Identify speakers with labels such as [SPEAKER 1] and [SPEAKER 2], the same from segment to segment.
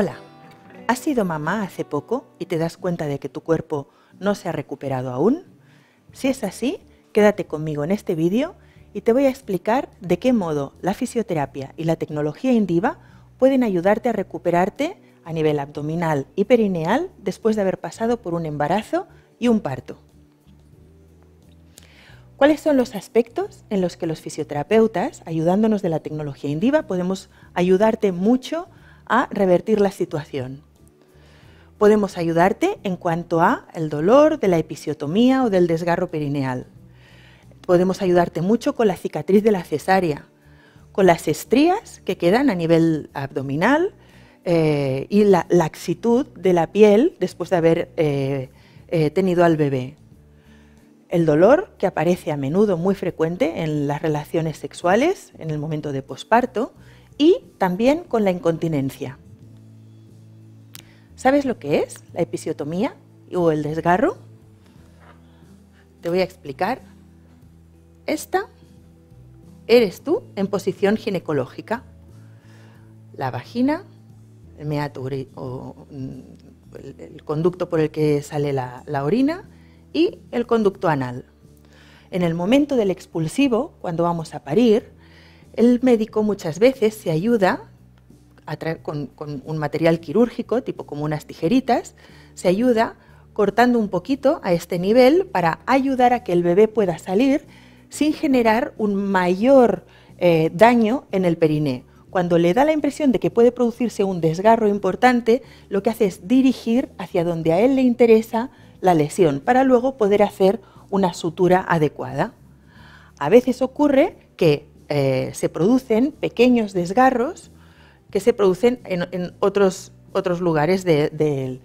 [SPEAKER 1] Hola, ¿has sido mamá hace poco y te das cuenta de que tu cuerpo no se ha recuperado aún? Si es así, quédate conmigo en este vídeo y te voy a explicar de qué modo la fisioterapia y la tecnología Indiva pueden ayudarte a recuperarte a nivel abdominal y perineal después de haber pasado por un embarazo y un parto. ¿Cuáles son los aspectos en los que los fisioterapeutas, ayudándonos de la tecnología Indiva, podemos ayudarte mucho a revertir la situación. Podemos ayudarte en cuanto a el dolor de la episiotomía o del desgarro perineal. Podemos ayudarte mucho con la cicatriz de la cesárea, con las estrías que quedan a nivel abdominal eh, y la laxitud de la piel después de haber eh, eh, tenido al bebé. El dolor, que aparece a menudo muy frecuente en las relaciones sexuales, en el momento de posparto, y también con la incontinencia. ¿Sabes lo que es la episiotomía o el desgarro? Te voy a explicar. Esta eres tú en posición ginecológica. La vagina, el o mm, el conducto por el que sale la orina y el conducto anal. En el momento del expulsivo, cuando vamos a parir, el médico muchas veces se ayuda con, un material quirúrgico, tipo como unas tijeritas, se ayuda cortando un poquito a este nivel para ayudar a que el bebé pueda salir sin generar un mayor eh, daño en el periné. Cuando le da la impresión de que puede producirse un desgarro importante, lo que hace es dirigir hacia donde a él le interesa la lesión para luego poder hacer una sutura adecuada. A veces ocurre que eh, se producen pequeños desgarros que se producen en, otros, lugares del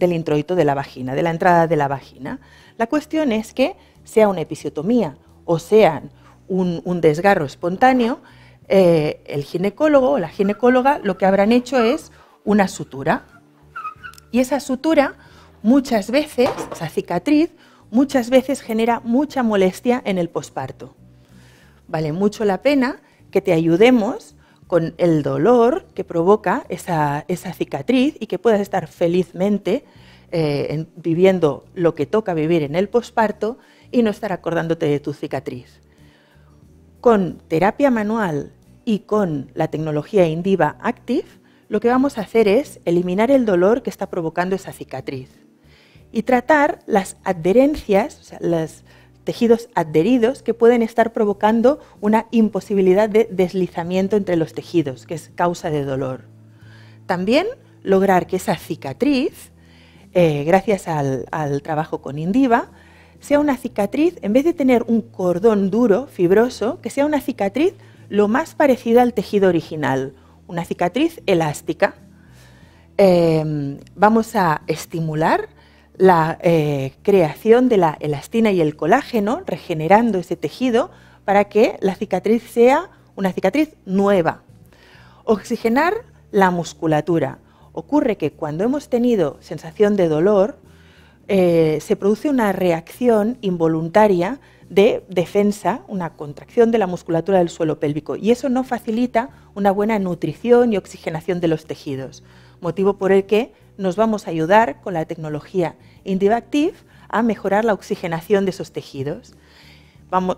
[SPEAKER 1] introito de la vagina, de la entrada de la vagina. La cuestión es que sea una episiotomía o sea un, desgarro espontáneo, eh, el ginecólogo o la ginecóloga lo que habrán hecho es una sutura. Y esa sutura muchas veces, esa cicatriz, muchas veces genera mucha molestia en el posparto vale mucho la pena que te ayudemos con el dolor que provoca esa, cicatriz y que puedas estar felizmente eh, viviendo lo que toca vivir en el posparto y no estar acordándote de tu cicatriz. Con terapia manual y con la tecnología Indiva Active, lo que vamos a hacer es eliminar el dolor que está provocando esa cicatriz y tratar las adherencias, o sea, las, tejidos adheridos que pueden estar provocando una imposibilidad de deslizamiento entre los tejidos, que es causa de dolor. También lograr que esa cicatriz, eh, gracias al, trabajo con Indiva, sea una cicatriz, en vez de tener un cordón duro, fibroso, que sea una cicatriz lo más parecida al tejido original, una cicatriz elástica. Em, vamos a estimular la eh, creación de la elastina y el colágeno, regenerando ese tejido para que la cicatriz sea una cicatriz nueva. Oxigenar la musculatura. Ocurre que cuando hemos tenido sensación de dolor, eh, se produce una reacción involuntaria de defensa, una contracción de la musculatura del suelo pélvico, y eso no facilita una buena nutrición y oxigenación de los tejidos, motivo por el que nos vamos a ayudar con la tecnología Indivactive a mejorar la oxigenación de esos tejidos.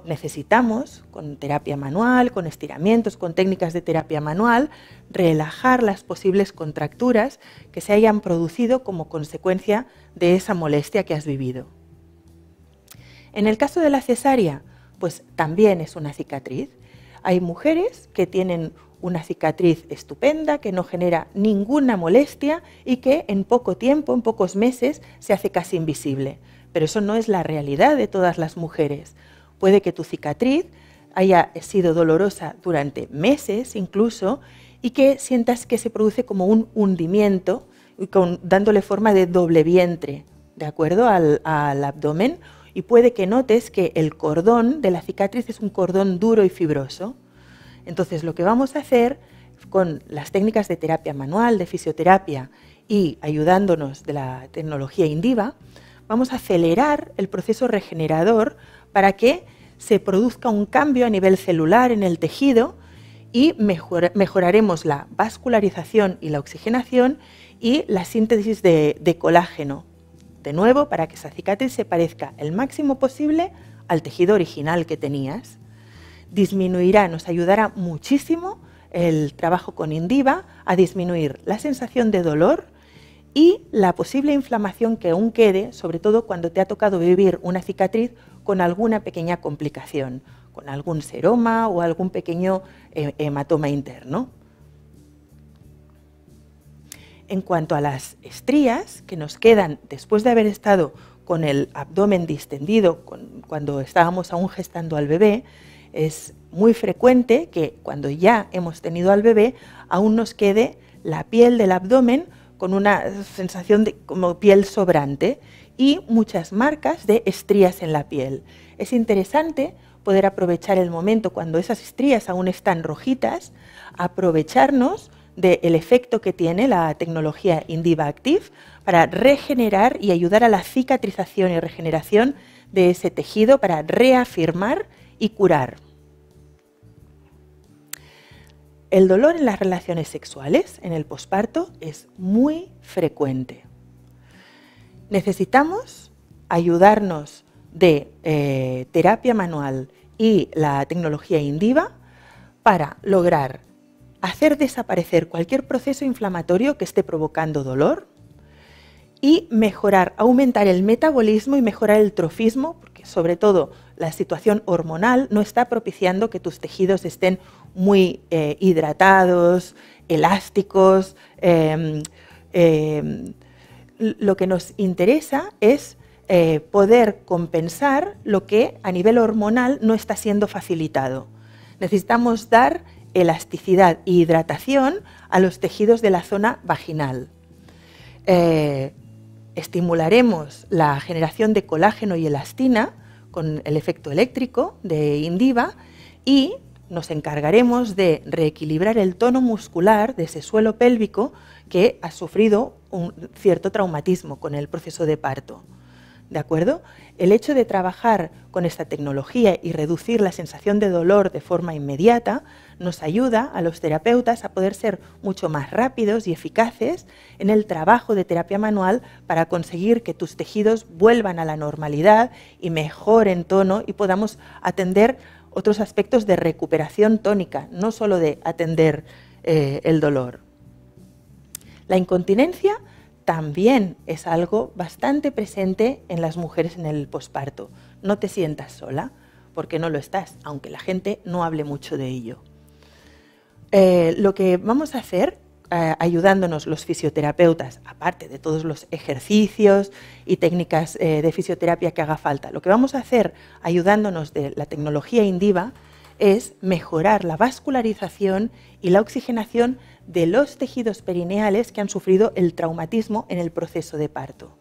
[SPEAKER 1] necesitamos, con terapia manual, con estiramientos, con técnicas de terapia manual, relajar las posibles contracturas que se hayan producido como consecuencia de esa molestia que has vivido. En el caso de la cesárea, pues también es una cicatriz. Hay mujeres que tienen una cicatriz estupenda que no genera ninguna molestia y que en poco tiempo, en pocos meses, se hace casi invisible. Pero eso no es la realidad de todas las mujeres. Puede que tu cicatriz haya sido dolorosa durante meses incluso y que sientas que se produce como un hundimiento, dándole forma de doble vientre, ¿de acuerdo? al abdomen. Y puede que notes que el cordón de la cicatriz es un cordón duro y fibroso. Entonces, lo que vamos a hacer con las técnicas de terapia manual, de fisioterapia y ayudándonos de la tecnología Indiva, vamos a acelerar el proceso regenerador para que se produzca un cambio a nivel celular en el tejido y mejoraremos la vascularización y la oxigenación y la síntesis de, de colágeno, de nuevo para que esa cicatriz se parezca el máximo posible al tejido original que tenías disminuirá, nos ayudará muchísimo el trabajo con Indiva a disminuir la sensación de dolor y la posible inflamación que aún quede, sobre todo cuando te ha tocado vivir una cicatriz con alguna pequeña complicación, con algún seroma o algún pequeño eh, hematoma interno. En cuanto a las estrías que nos quedan después de haber estado con el abdomen distendido, cuando estábamos aún gestando al bebé, es muy frecuente que cuando ya hemos tenido al bebé aún nos quede la piel del abdomen con una sensación de como piel sobrante y muchas marcas de estrías en la piel. Es interesante poder aprovechar el momento cuando esas estrías aún están rojitas, aprovecharnos del efecto que tiene la tecnología Indiva Active para regenerar y ayudar a la cicatrización y regeneración de ese tejido, para reafirmar y curar. El dolor en las relaciones sexuales, en el posparto, es muy frecuente. Necesitamos ayudarnos de eh, terapia manual y la tecnología Indiva para lograr hacer desaparecer cualquier proceso inflamatorio que esté provocando dolor y mejorar, aumentar el metabolismo y mejorar el trofismo, sobre todo la situación hormonal, no está propiciando que tus tejidos estén muy eh, hidratados, elásticos. Em, em, lo que nos interesa es eh, poder compensar lo que a nivel hormonal no está siendo facilitado. Necesitamos dar elasticidad e hidratación a los tejidos de la zona vaginal. Eh, estimularemos la generación de colágeno y elastina con el efecto eléctrico de Indiva y nos encargaremos de reequilibrar el tono muscular de ese suelo pélvico que ha sufrido un cierto traumatismo con el proceso de parto. ¿De acuerdo? El hecho de trabajar con esta tecnología y reducir la sensación de dolor de forma inmediata nos ayuda a los terapeutas a poder ser mucho más rápidos y eficaces en el trabajo de terapia manual para conseguir que tus tejidos vuelvan a la normalidad y mejoren tono y podamos atender otros aspectos de recuperación tónica, no solo de atender eh, el dolor. La incontinencia también es algo bastante presente en las mujeres en el posparto. No te sientas sola, porque no lo estás, aunque la gente no hable mucho de ello. Eh, lo que vamos a hacer, eh, ayudándonos los fisioterapeutas, aparte de todos los ejercicios y técnicas eh, de fisioterapia que haga falta, lo que vamos a hacer ayudándonos de la tecnología Indiva es mejorar la vascularización y la oxigenación de los tejidos perineales que han sufrido el traumatismo en el proceso de parto.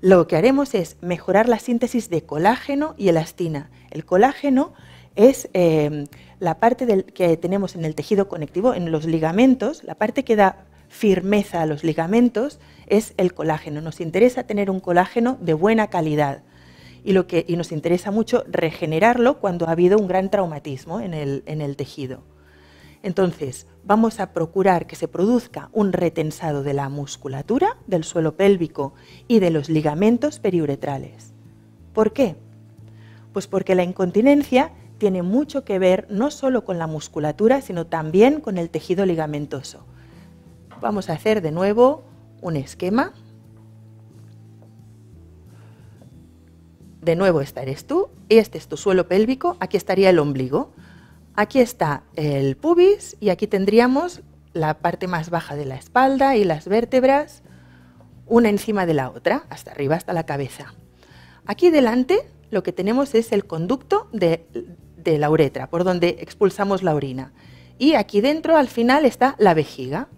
[SPEAKER 1] Lo que haremos es mejorar la síntesis de colágeno y elastina. El colágeno es em, la parte que tenemos en el tejido conectivo, en los ligamentos, la parte que da firmeza a los ligamentos es el colágeno. Nos interesa tener un colágeno de buena calidad y, lo que, nos interesa mucho regenerarlo cuando ha habido un gran traumatismo en el tejido. Entonces, vamos a procurar que se produzca un retensado de la musculatura, del suelo pélvico y de los ligamentos periuretrales. ¿Por qué? Pues porque la incontinencia tiene mucho que ver no solo con la musculatura, sino también con el tejido ligamentoso. Vamos a hacer de nuevo un esquema. De nuevo esta eres tú, este es tu suelo pélvico, aquí estaría el ombligo. Aquí está el pubis y aquí tendríamos la parte más baja de la espalda y las vértebras una encima de la otra, hasta arriba, hasta la cabeza. Aquí delante lo que tenemos es el conducto de, la uretra, por donde expulsamos la orina. Y aquí dentro, al final, está la vejiga.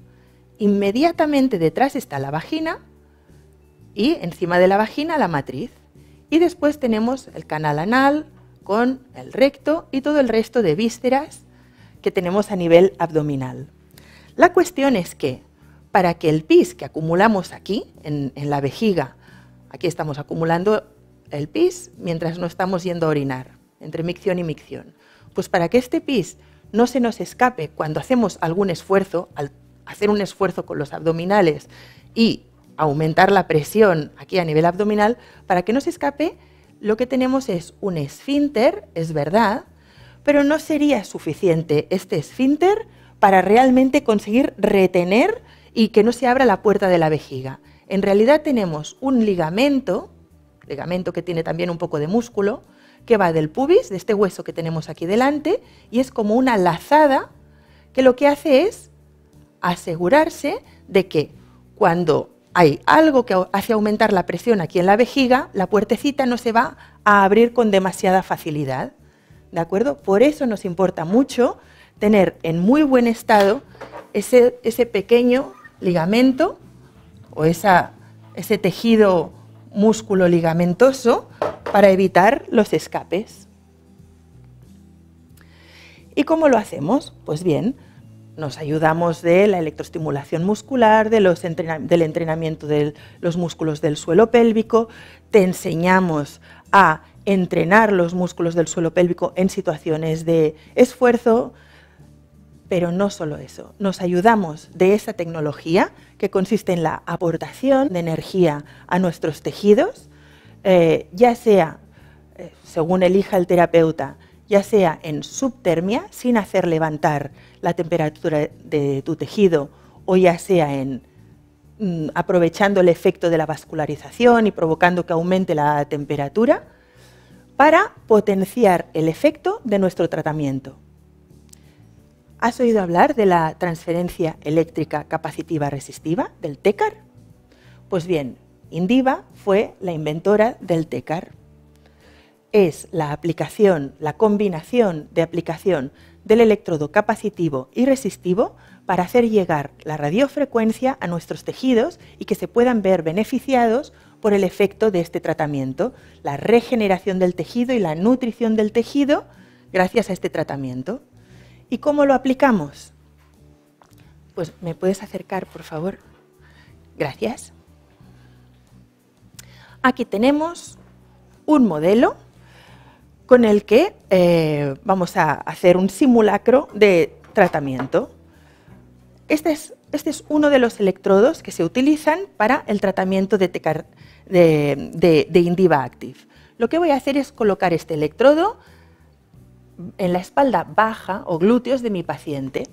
[SPEAKER 1] Inmediatamente detrás está la vagina y encima de la vagina la matriz. Y después tenemos el canal anal, con el recto y todo el resto de vísceras que tenemos a nivel abdominal. La cuestión es que para que el pis que acumulamos aquí, en, la vejiga, aquí estamos acumulando el pis mientras no estamos yendo a orinar, entre micción y micción, pues para que este pis no se nos escape cuando hacemos algún esfuerzo, al hacer un esfuerzo con los abdominales y aumentar la presión aquí a nivel abdominal, para que no se escape, lo que tenemos es un esfínter, es verdad, pero no sería suficiente este esfínter para realmente conseguir retener y que no se abra la puerta de la vejiga. En realidad tenemos un ligamento, ligamento que tiene también un poco de músculo, que va del pubis, de este hueso que tenemos aquí delante, y es como una lazada que lo que hace es asegurarse de que cuando hay algo que hace aumentar la presión aquí en la vejiga, la puertecita no se va a abrir con demasiada facilidad. ¿De acuerdo? Por eso nos importa mucho tener en muy buen estado ese, pequeño ligamento o ese tejido músculo ligamentoso para evitar los escapes. ¿Y cómo lo hacemos? Pues bien, nos ayudamos de la electroestimulación muscular, del entrenamiento de los músculos del suelo pélvico. Te enseñamos a entrenar los músculos del suelo pélvico en situaciones de esfuerzo, pero no solo eso, nos ayudamos de esa tecnología que consiste en la aportación de energía a nuestros tejidos, eh, ya sea, eh, según elija el terapeuta, ya sea en subtermia, sin hacer levantar la temperatura de tu tejido, o ya sea en mm, aprovechando el efecto de la vascularización y provocando que aumente la temperatura, para potenciar el efecto de nuestro tratamiento. ¿Has oído hablar de la transferencia eléctrica capacitiva resistiva del TECAR? Pues bien, Indiva fue la inventora del TECAR es la aplicación, la combinación de aplicación del electrodo capacitivo y resistivo para hacer llegar la radiofrecuencia a nuestros tejidos y que se puedan ver beneficiados por el efecto de este tratamiento, la regeneración del tejido y la nutrición del tejido gracias a este tratamiento. ¿Y cómo lo aplicamos? Pues me puedes acercar, por favor. Gracias. Aquí tenemos un modelo con el que eh, vamos a hacer un simulacro de tratamiento. Este, este es, uno de los electrodos que se utilizan para el tratamiento de, de Indiva Active. Lo que voy a hacer es colocar este electrodo en la espalda baja o glúteos de mi paciente.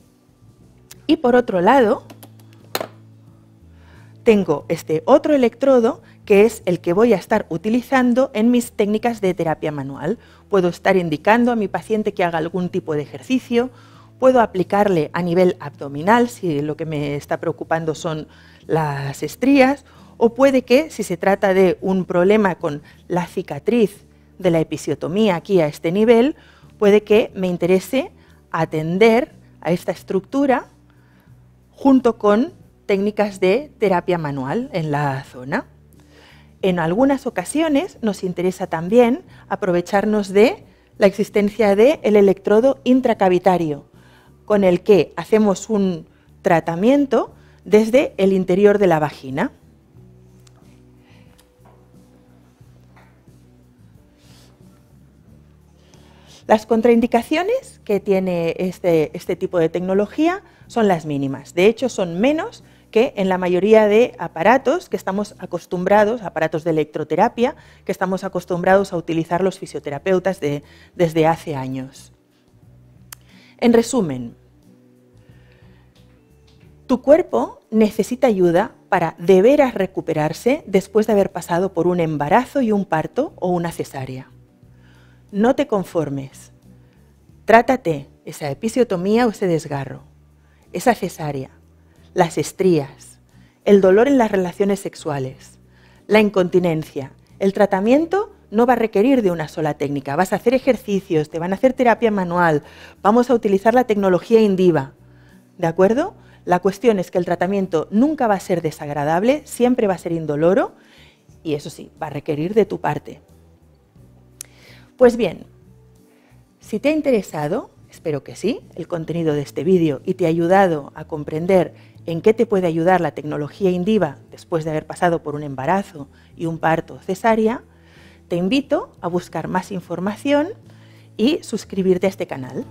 [SPEAKER 1] Y por otro lado, tengo este otro electrodo que es el que voy a estar utilizando en mis técnicas de terapia manual. Puedo estar indicando a mi paciente que haga algún tipo de ejercicio, puedo aplicarle a nivel abdominal si lo que me está preocupando son las estrías, o puede que si se trata de un problema con la cicatriz de la episiotomía aquí a este nivel, puede que me interese atender a esta estructura junto con técnicas de terapia manual en la zona en algunas ocasiones nos interesa también aprovecharnos de la existencia del electrodo intracavitario, con el que hacemos un tratamiento desde el interior de la vagina. Las contraindicaciones que tiene este, este tipo de tecnología son las mínimas. De hecho, son menos que en la mayoría de aparatos que estamos acostumbrados, aparatos de electroterapia, que estamos acostumbrados a utilizar los fisioterapeutas desde hace años. En resumen, tu cuerpo necesita ayuda para de veras recuperarse después de haber pasado por un embarazo y un parto o una cesárea. No te conformes. Trátate esa episiotomía o ese desgarro, esa cesárea, las estrías, el dolor en las relaciones sexuales, la incontinencia. El tratamiento no va a requerir de una sola técnica. Vas a hacer ejercicios, te van a hacer terapia manual, vamos a utilizar la tecnología Indiva. ¿De acuerdo? La cuestión es que el tratamiento nunca va a ser desagradable, siempre va a ser indoloro y eso sí, va a requerir de tu parte. Pues bien, si te ha interesado, espero que sí, el contenido de este vídeo y te ha ayudado a comprender en qué te puede ayudar la tecnología Indiva después de haber pasado por un embarazo y un parto cesárea, te invito a buscar más información y suscribirte a este canal.